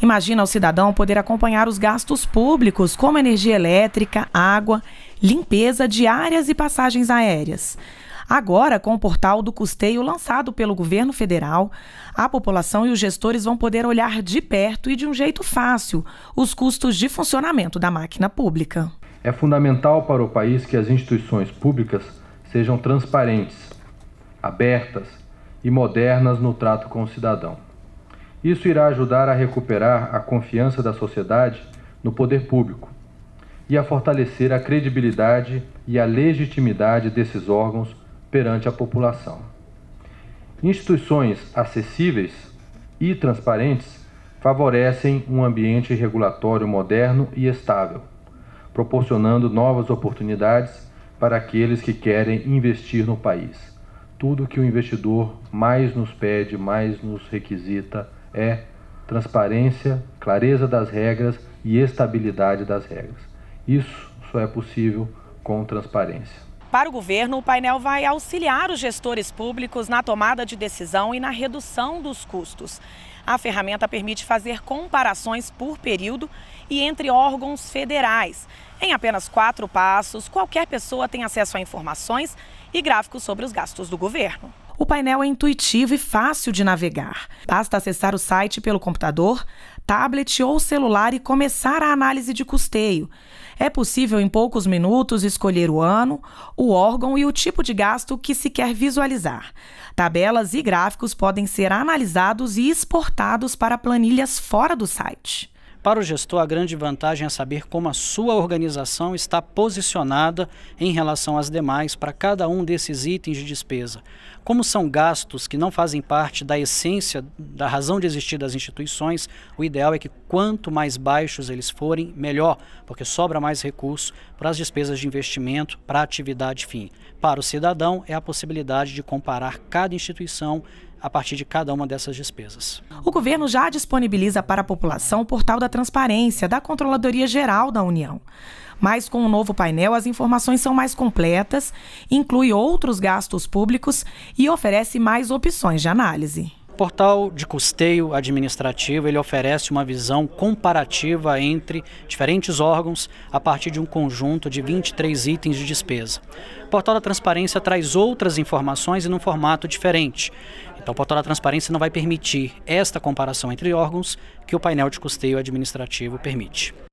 Imagina o cidadão poder acompanhar os gastos públicos, como energia elétrica, água, limpeza de áreas e passagens aéreas. Agora, com o portal do custeio lançado pelo governo federal, a população e os gestores vão poder olhar de perto e de um jeito fácil os custos de funcionamento da máquina pública. É fundamental para o país que as instituições públicas sejam transparentes, abertas e modernas no trato com o cidadão. Isso irá ajudar a recuperar a confiança da sociedade no poder público e a fortalecer a credibilidade e a legitimidade desses órgãos perante a população. Instituições acessíveis e transparentes favorecem um ambiente regulatório moderno e estável, proporcionando novas oportunidades para aqueles que querem investir no país. Tudo que o investidor mais nos pede, mais nos requisita, é transparência, clareza das regras e estabilidade das regras. Isso só é possível com transparência. Para o governo, o painel vai auxiliar os gestores públicos na tomada de decisão e na redução dos custos. A ferramenta permite fazer comparações por período e entre órgãos federais. Em apenas quatro passos, qualquer pessoa tem acesso a informações e gráficos sobre os gastos do governo. O painel é intuitivo e fácil de navegar. Basta acessar o site pelo computador, tablet ou celular e começar a análise de custeio. É possível, em poucos minutos, escolher o ano, o órgão e o tipo de gasto que se quer visualizar. Tabelas e gráficos podem ser analisados e exportados para planilhas fora do site. Para o gestor, a grande vantagem é saber como a sua organização está posicionada em relação às demais para cada um desses itens de despesa. Como são gastos que não fazem parte da essência, da razão de existir das instituições, o ideal é que quanto mais baixos eles forem, melhor, porque sobra mais recurso para as despesas de investimento, para a atividade fim. Para o cidadão, é a possibilidade de comparar cada instituição a partir de cada uma dessas despesas. O governo já disponibiliza para a população o portal da transparência da Controladoria Geral da União. Mas com o novo painel, as informações são mais completas, inclui outros gastos públicos e oferece mais opções de análise. O portal de custeio administrativo ele oferece uma visão comparativa entre diferentes órgãos a partir de um conjunto de 23 itens de despesa. O portal da transparência traz outras informações em um formato diferente. Então, o portal da transparência não vai permitir esta comparação entre órgãos que o painel de custeio administrativo permite.